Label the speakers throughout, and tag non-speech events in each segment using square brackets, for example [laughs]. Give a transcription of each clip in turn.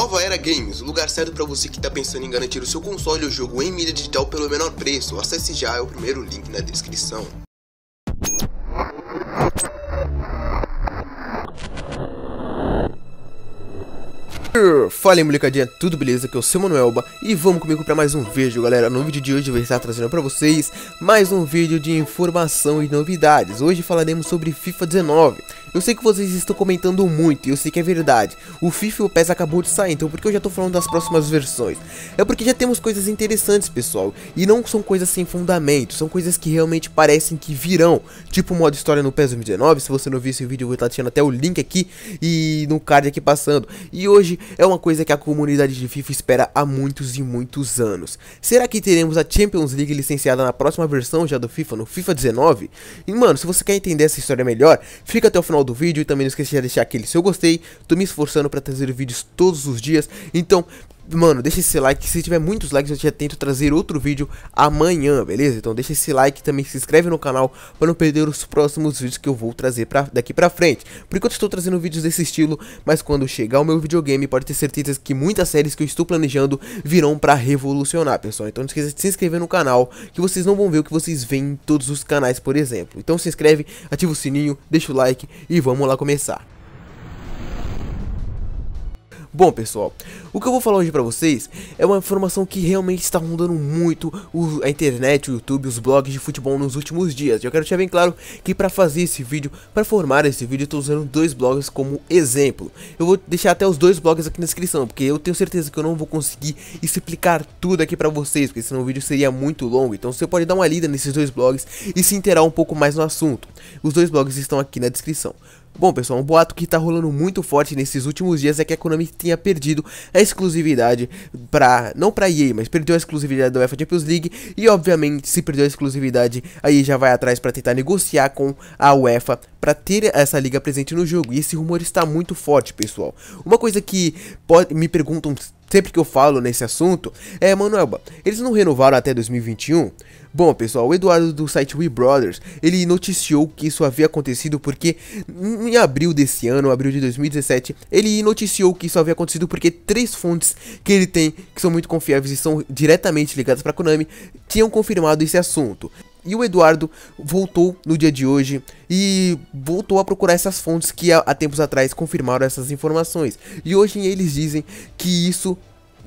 Speaker 1: Nova Era Games, o lugar certo para você que está pensando em garantir o seu console ou jogo em mídia digital pelo menor preço. Acesse já é o primeiro link na descrição. Fala molecadinha, tudo beleza? Que eu é sou o Manuelba e vamos comigo para mais um vídeo, galera. No vídeo de hoje eu vou estar trazendo para vocês mais um vídeo de informação e novidades. Hoje falaremos sobre FIFA 19. Eu sei que vocês estão comentando muito e eu sei que é verdade. O FIFA e o PES acabou de sair, então por que eu já estou falando das próximas versões? É porque já temos coisas interessantes, pessoal, e não são coisas sem fundamento, são coisas que realmente parecem que virão, tipo o modo história no PES 2019. Se você não viu esse vídeo, eu vou estar deixando até o link aqui e no card aqui passando. E hoje é uma coisa que a comunidade de FIFA espera há muitos e muitos anos. Será que teremos a Champions League licenciada na próxima versão já do FIFA, no FIFA 19? E mano, se você quer entender essa história melhor, fica até o final do vídeo e também não esqueça de deixar aquele seu gostei. Tô me esforçando para trazer vídeos todos os dias, então Mano, deixa esse like, se tiver muitos likes eu já tento trazer outro vídeo amanhã, beleza? Então deixa esse like também, se inscreve no canal para não perder os próximos vídeos que eu vou trazer pra, daqui pra frente. Por enquanto estou trazendo vídeos desse estilo, mas quando chegar o meu videogame pode ter certeza que muitas séries que eu estou planejando virão pra revolucionar, pessoal. Então não esqueça de se inscrever no canal, que vocês não vão ver o que vocês veem em todos os canais, por exemplo. Então se inscreve, ativa o sininho, deixa o like e vamos lá começar. Bom pessoal, o que eu vou falar hoje pra vocês é uma informação que realmente está rondando muito a internet, o YouTube, os blogs de futebol nos últimos dias. Eu quero deixar bem claro que para fazer esse vídeo, para formar esse vídeo, eu estou usando dois blogs como exemplo. Eu vou deixar até os dois blogs aqui na descrição, porque eu tenho certeza que eu não vou conseguir explicar tudo aqui pra vocês, porque senão o vídeo seria muito longo. Então você pode dar uma lida nesses dois blogs e se inteirar um pouco mais no assunto. Os dois blogs estão aqui na descrição. Bom pessoal, um boato que está rolando muito forte nesses últimos dias é que a Konami tinha perdido a exclusividade para não para EA, mas perdeu a exclusividade da UEFA Champions League e obviamente se perdeu a exclusividade, aí já vai atrás para tentar negociar com a UEFA para ter essa liga presente no jogo. E esse rumor está muito forte, pessoal. Uma coisa que pode, me perguntam sempre que eu falo nesse assunto é, Manoelba, eles não renovaram até 2021? Bom, pessoal, o Eduardo do site We Brothers, ele noticiou que isso havia acontecido porque em abril desse ano, abril de 2017, ele noticiou que isso havia acontecido porque três fontes que ele tem, que são muito confiáveis e são diretamente ligadas para Konami, tinham confirmado esse assunto. E o Eduardo voltou no dia de hoje e voltou a procurar essas fontes que há tempos atrás confirmaram essas informações. E hoje eles dizem que isso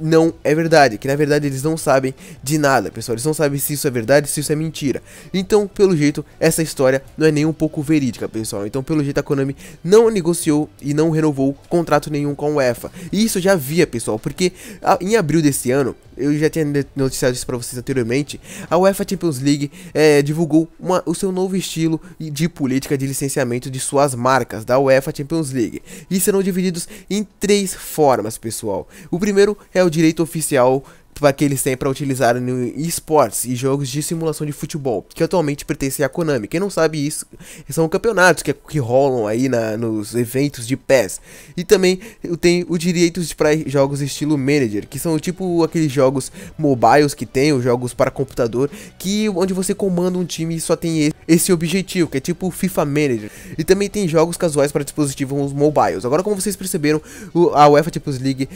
Speaker 1: não é verdade, que na verdade eles não sabem de nada, pessoal, eles não sabem se isso é verdade, se isso é mentira. Então, pelo jeito, essa história não é nem um pouco verídica, pessoal. Então, pelo jeito, a Konami não negociou e não renovou contrato nenhum com a UEFA. E isso já havia, pessoal, porque em abril desse ano, eu já tinha noticiado isso para vocês anteriormente, a UEFA Champions League é, divulgou uma, o seu novo estilo de política de licenciamento de suas marcas da UEFA Champions League. E serão divididos em três formas, pessoal. O primeiro é o direito oficial que eles têm para utilizar no esportes e jogos de simulação de futebol, que atualmente pertencem à Konami. Quem não sabe isso, são campeonatos que, que rolam aí na, nos eventos de PES. E também tem os direitos para jogos estilo manager, que são tipo aqueles jogos mobiles que tem, os jogos para computador, que onde você comanda um time e só tem esse objetivo, que é tipo FIFA Manager. E também tem jogos casuais para dispositivos mobiles. Agora, como vocês perceberam, a UEFA Champions League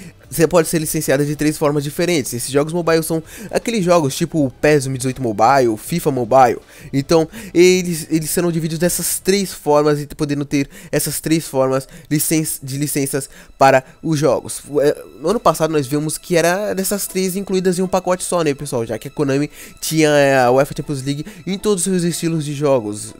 Speaker 1: pode ser licenciada de três formas diferentes esses jogos mobile são aqueles jogos tipo o PES 2018 Mobile, FIFA Mobile. Então, eles, eles serão divididos dessas três formas e podendo ter essas três formas licen de licenças para os jogos. É, no ano passado nós vimos que era dessas três incluídas em um pacote só, né, pessoal? Já que a Konami tinha é, a UEFA Champions League em todos os seus estilos de jogos,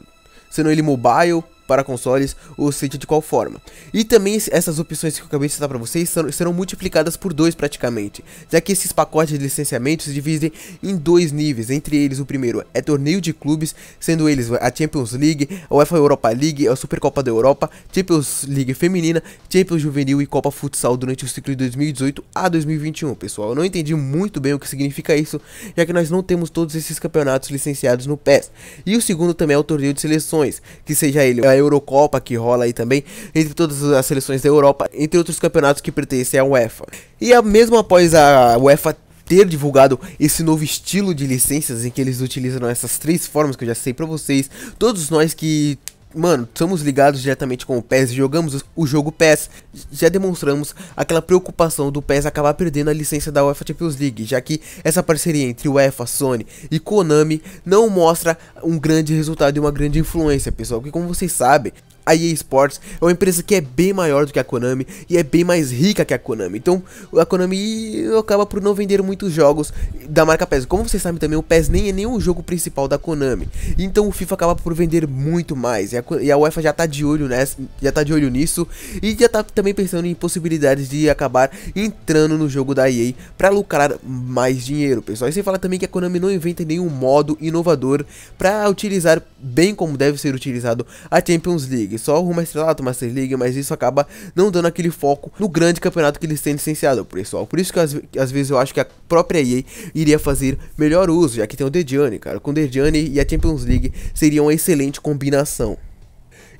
Speaker 1: sendo ele mobile, para consoles, ou seja, de qual forma. E também essas opções que eu acabei de citar para vocês serão, serão multiplicadas por dois praticamente, já que esses pacotes de licenciamento se dividem em dois níveis, entre eles o primeiro é torneio de clubes, sendo eles a Champions League, a UEFA Europa League, a Supercopa da Europa, Champions League Feminina, Champions Juvenil e Copa Futsal durante o ciclo de 2018 a 2021, pessoal. Eu não entendi muito bem o que significa isso, já que nós não temos todos esses campeonatos licenciados no PES. E o segundo também é o torneio de seleções, que seja ele Eurocopa que rola aí também, entre todas as seleções da Europa, entre outros campeonatos que pertencem à UEFA. E mesmo após a UEFA ter divulgado esse novo estilo de licenças em que eles utilizam essas três formas que eu já sei para vocês, todos nós que mano, somos ligados diretamente com o PES, jogamos o jogo PES, já demonstramos aquela preocupação do PES acabar perdendo a licença da UEFA Champions League, já que essa parceria entre UEFA, Sony e Konami não mostra um grande resultado e uma grande influência, pessoal, que como vocês sabem, a EA Sports é uma empresa que é bem maior do que a Konami e é bem mais rica que a Konami. Então a Konami acaba por não vender muitos jogos da marca PES. Como vocês sabem também, o PES nem é nem o jogo principal da Konami. Então o FIFA acaba por vender muito mais. E a, e a UEFA já tá de olho nessa, já tá de olho nisso e já tá também pensando em possibilidades de acabar entrando no jogo da EA para lucrar mais dinheiro, pessoal. E você fala também que a Konami não inventa nenhum modo inovador para utilizar bem como deve ser utilizado a Champions League. League, só arruma estrelato Master League, mas isso acaba não dando aquele foco no grande campeonato que eles têm licenciado, pessoal. Por isso que às, às vezes eu acho que a própria EA iria fazer melhor uso, já que tem o Dejane, cara. Com o Dejane e a Champions League seria uma excelente combinação.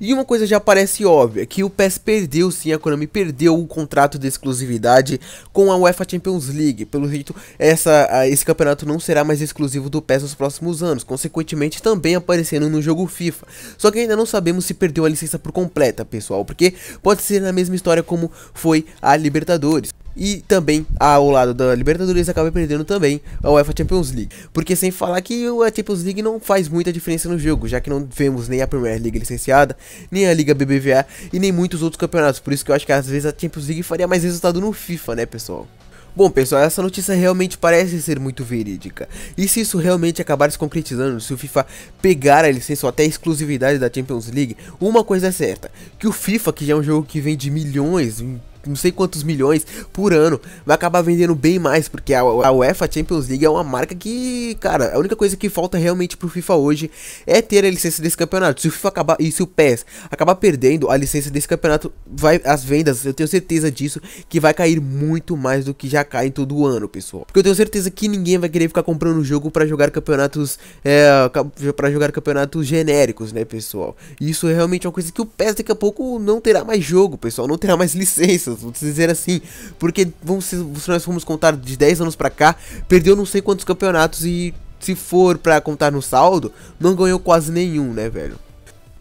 Speaker 1: E uma coisa já parece óbvia, que o PES perdeu sim, a Konami perdeu o contrato de exclusividade com a UEFA Champions League. Pelo jeito, essa, esse campeonato não será mais exclusivo do PES nos próximos anos, consequentemente também aparecendo no jogo FIFA. Só que ainda não sabemos se perdeu a licença por completa, pessoal, porque pode ser na mesma história como foi a Libertadores. E também, ao ah, lado da Libertadores, acaba perdendo também a UEFA Champions League. Porque sem falar que a Champions League não faz muita diferença no jogo, já que não vemos nem a Premier League licenciada, nem a Liga BBVA e nem muitos outros campeonatos. Por isso que eu acho que às vezes a Champions League faria mais resultado no FIFA, né, pessoal? Bom, pessoal, essa notícia realmente parece ser muito verídica. E se isso realmente acabar se concretizando, se o FIFA pegar a licença ou até a exclusividade da Champions League, uma coisa é certa, que o FIFA, que já é um jogo que vende milhões, não sei quantos milhões por ano, vai acabar vendendo bem mais, porque a, a UEFA Champions League é uma marca que, cara, a única coisa que falta realmente pro FIFA hoje é ter a licença desse campeonato. Se o FIFA acabar e se o PES acabar perdendo a licença desse campeonato, vai as vendas, eu tenho certeza disso, que vai cair muito mais do que já cai todo ano, pessoal. Porque eu tenho certeza que ninguém vai querer ficar comprando o jogo para jogar campeonatos é, para jogar campeonatos genéricos, né, pessoal? Isso é realmente uma coisa que o PES daqui a pouco não terá mais jogo, pessoal, não terá mais [laughs] licença complexas, vamos dizer assim, porque vamos, se nós formos contar de 10 anos para cá, perdeu não sei quantos campeonatos e se for para contar no saldo, não ganhou quase nenhum, né, velho?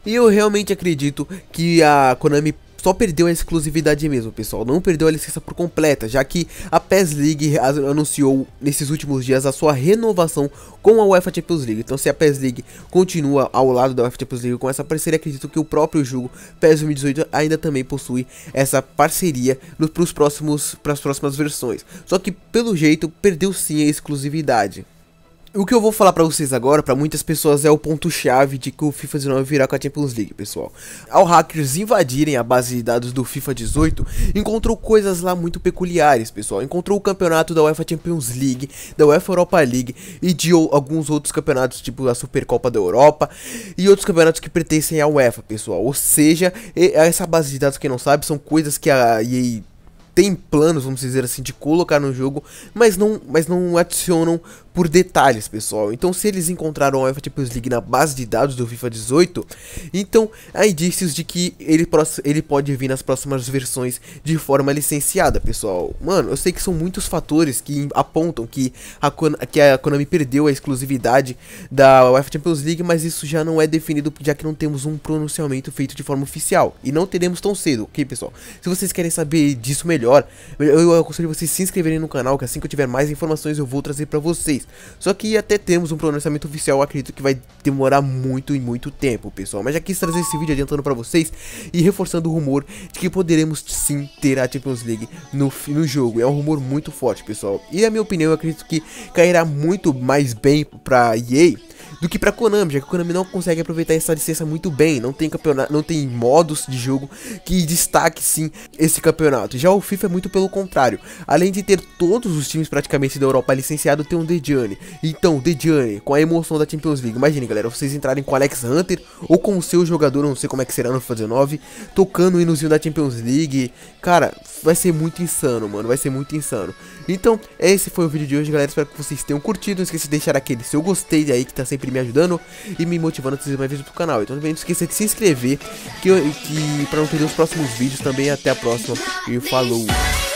Speaker 1: E eu realmente acredito que a Konami só perdeu a exclusividade mesmo, pessoal. Não perdeu a licença por completa, já que a PES League anunciou nesses últimos dias a sua renovação com a UEFA Champions League. Então, se a PES League continua ao lado da UEFA Champions League com essa parceria, acredito que o próprio jogo PES 2018 ainda também possui essa parceria para as próximas versões. Só que, pelo jeito, perdeu sim a exclusividade. O que eu vou falar para vocês agora, para muitas pessoas, é o ponto-chave de que o FIFA 19 virá com a Champions League, pessoal. Ao hackers invadirem a base de dados do FIFA 18, encontrou coisas lá muito peculiares, pessoal. Encontrou o campeonato da UEFA Champions League, da UEFA Europa League e de alguns outros campeonatos, tipo a Supercopa da Europa e outros campeonatos que pertencem à UEFA, pessoal. Ou seja, essa base de dados, quem não sabe, são coisas que a EA tem planos, vamos dizer assim, de colocar no jogo, mas não, mas não adicionam por detalhes, pessoal. Então, se eles encontraram a UEFA Champions League na base de dados do FIFA 18, então há indícios de que ele, ele pode vir nas próximas versões de forma licenciada, pessoal. Mano, eu sei que são muitos fatores que apontam que a, que a Konami perdeu a exclusividade da UEFA Champions League, mas isso já não é definido, já que não temos um pronunciamento feito de forma oficial. E não teremos tão cedo, ok, pessoal? Se vocês querem saber disso melhor, melhor, eu, eu aconselho vocês se inscreverem no canal, que assim que eu tiver mais informações eu vou trazer pra vocês. Só que até termos um pronunciamento oficial, acredito que vai demorar muito e muito tempo, pessoal. Mas já quis trazer esse vídeo adiantando pra vocês e reforçando o rumor de que poderemos sim ter a Champions League no, no jogo. É um rumor muito forte, pessoal. E a minha opinião, eu acredito que cairá muito mais bem pra EA do que pra Konami, já que a Konami não consegue aproveitar essa licença muito bem. Não tem campeonato, não tem modos de jogo que destaque sim esse campeonato. Já o FIFA FIFA é muito pelo contrário. Além de ter todos os times praticamente da Europa licenciado, tem um The Journey. Então, The Journey, com a emoção da Champions League. Imagine, galera, vocês entrarem com Alex Hunter ou com o seu jogador, não sei como é que será no FIFA 19, tocando o hinozinho da Champions League. Cara, vai ser muito insano, mano. Vai ser muito insano. Então, esse foi o vídeo de hoje, galera. Espero que vocês tenham curtido. Não esqueça de deixar aquele seu gostei aí que tá sempre me ajudando e me motivando a fazer mais vídeos pro canal. Então também não esqueça de se inscrever que, que pra não perder os próximos vídeos também. Até a próxima e falou! Show.